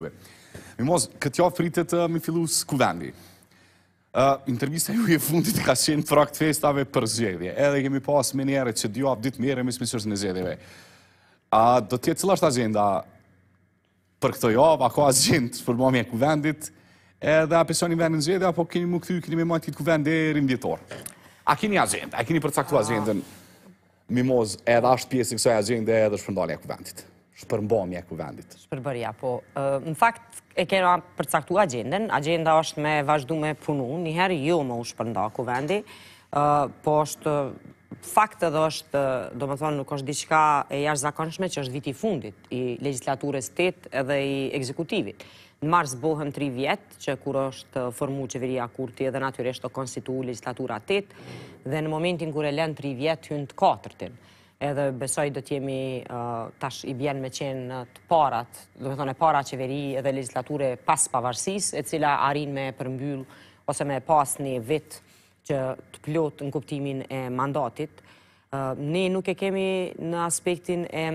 juve. Mi mos, këtë jo fritet me fillu së kuvendi. Intervista ju e fundit ka qenë prakt festave për zxedje. Edhe kemi pas me njerët që dy ditë mire me smisërës në zxedjeve. A do tjetë cëla është agenda për këto jo, a ka agendë për mami e kuvendit, edhe a pesoni vend në zxedje, apo keni më ju, keni me majtë këtë kuvend e rindjetor. A keni agendë, a keni përcaktu agendën, mimoz, edhe ashtë pjesë në kësaj agendë, edhe shpërndalja kuvendit shpërmbomja kuvendit. Shpërbërja, po. Në fakt, e kera përcaktu agendën. Agenda është me vazhdu me punu, njëherë ju me u shpërnda kuvendi, po është, fakt edhe është, do më thonë, nuk është diqka e jashtë zakonshme, që është viti fundit i legislaturës tëtë edhe i ekzekutivit. Në mars bohën 3 vjetë, që kur është formu qeveria kurti edhe natyreshtë të konstituu legislatura tëtë, dhe në momentin kur e len 3 vjet edhe besoj do t'jemi uh, tash i bjen me qenë uh, të parat, do me thone para qeveri edhe legislature pas pavarsis, e cila arin me përmbyll ose me pas një vit që të plot në kuptimin e mandatit. Uh, ne nuk e kemi në aspektin e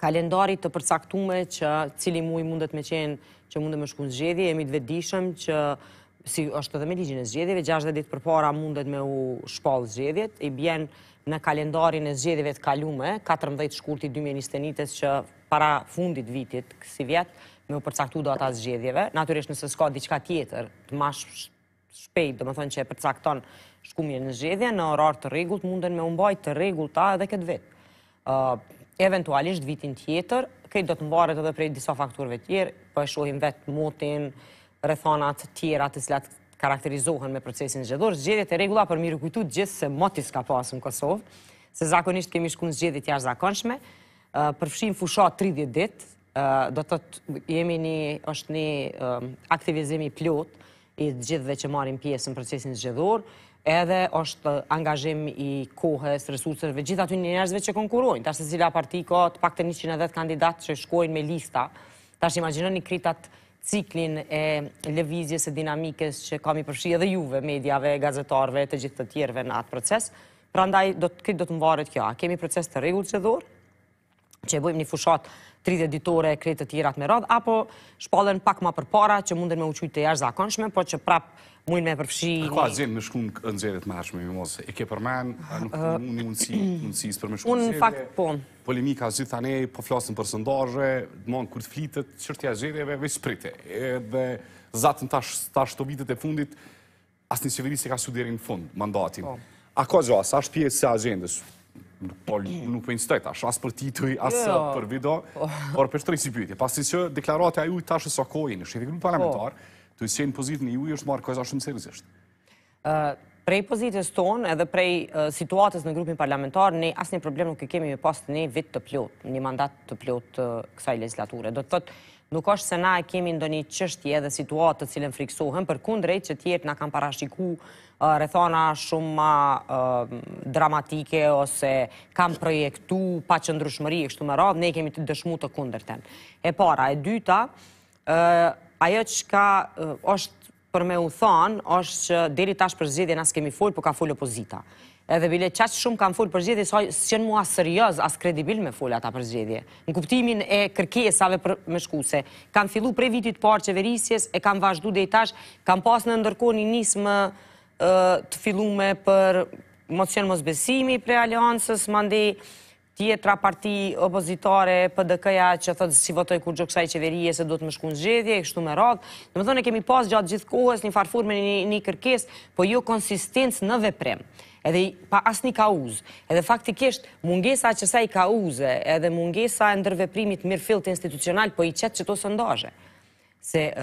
kalendarit të përcaktume që cili muj mundet me qenë që mundet me shku zxedhi, e mi të vedishëm që si është edhe me ligjin e zgjedhjeve, 60 ditë përpara mundet me u shpallë zgjedhjet, i bjen në kalendarin e zgjedhjeve të kalume, 14 shkurti 2021 që para fundit vitit kësi vjet, me u përcaktu do ata zgjedhjeve. Natyrisht nëse s'ka diçka tjetër të mash shpejt, do më thonë që e përcakton shkumje në zgjedhje, në orar të regullt munden me umbaj të regullt ta edhe këtë vit. Eventualisht vitin tjetër, këtë do të mbaret edhe prej disa fakturve tjerë, po e shohim vetë motin, rethonat të tjera të cilat karakterizohen me procesin zgjedor, zgjedit e regula për mirë kujtu gjithë se motis ka pasë në Kosovë, se zakonisht kemi shkun zgjedit jashtë zakonshme, përfshim fushat 30 dit, do të jemi një, është një aktivizimi plot i gjithëve që marim pjesë në procesin zgjedor, edhe është angazhim i kohës, resurseve, gjithë aty një që konkurojnë, ta shtë cila parti ka të pak të 110 kandidat që shkojnë me lista, ta shtë imaginën ciklin e levizjes e dinamikës që kam i përshia dhe juve, medjave, gazetarve, të gjithë të tjerve në atë proces. Pra ndaj, këtë do të më varet kjo, a kemi proces të regullë që dhorë, që e bojmë një fushat 30 ditore e kretë të tjera të më radhë, apo shpallën pak ma për para, që mundën me uqyjtë të jashtë zakonshme, po që prap mujnë me përfshi... A ku a zemë me shkun në nxerët më ashme, mi mozë, e ke përmen, a nuk mund një mundësi, mundësi për me shkun në nxerët? Unë fakt po. Polemika a zyth anej, po flasën për sëndarëve, dëmonë, kur të flitet, qërtja zereve, veç sprite. Dhe zatën tash të vitet e fundit, asë një qeverisë e ka sudirin fund, mandatim. Po. A ku a zhasë, ashtë pjesë se agendës, por nuk po për instekt, ashtë asë jo. për titëj, asë për video, po. por për shtërë i si pyetje. Pasë që deklarate a ju i tashë sa kohë jeni, shqefi parlamentar, po. të i qenë pozitën i ju i është marë kojza shumë serizisht. Prej pozitës tonë edhe prej situatës në grupin parlamentar, ne asë një problem nuk i kemi me pasë një ne vit të pljot, një mandat të pljot kësaj legislature. Do të thëtë, Nuk është se na e kemi ndoni qështje dhe situatë të cilën friksohen, për kundrejt që tjetë na kam parashiku uh, rethona shumë uh, dramatike ose kam projektu pa që ndryshmëri e kështu më radhë, ne kemi të dëshmu të kundrejtën. E para, e dyta, uh, ajo që ka është për me u thonë, është që deri tash për zgjedi nësë kemi full, për po ka full opozita. Edhe bile qaqë shumë kam full për zgjedi, sojë mua serios, as kredibil me full ata për zgjedi. Në kuptimin e kërkesave për më shkuse. Kam fillu pre vitit parë qeverisjes, e kam vazhdu dhe i tash, kam pas në ndërkohë një nismë të fillume për mocion mosbesimi pre aliansës, mandi tjetra parti opozitare, PDK-ja që thotë si votoj kur gjokësaj qeverije se do të më shkunë zxedje, e kështu me ratë. Në më thone kemi pas gjatë gjithë kohës një farfur me një kërkes, po jo konsistens në veprem, edhe pa asni ka uzë, edhe faktikisht mungesa që sa i ka uzë, edhe mungesa e ndërveprimit mirë filtë institucional, po i qetë që to së ndaje. Se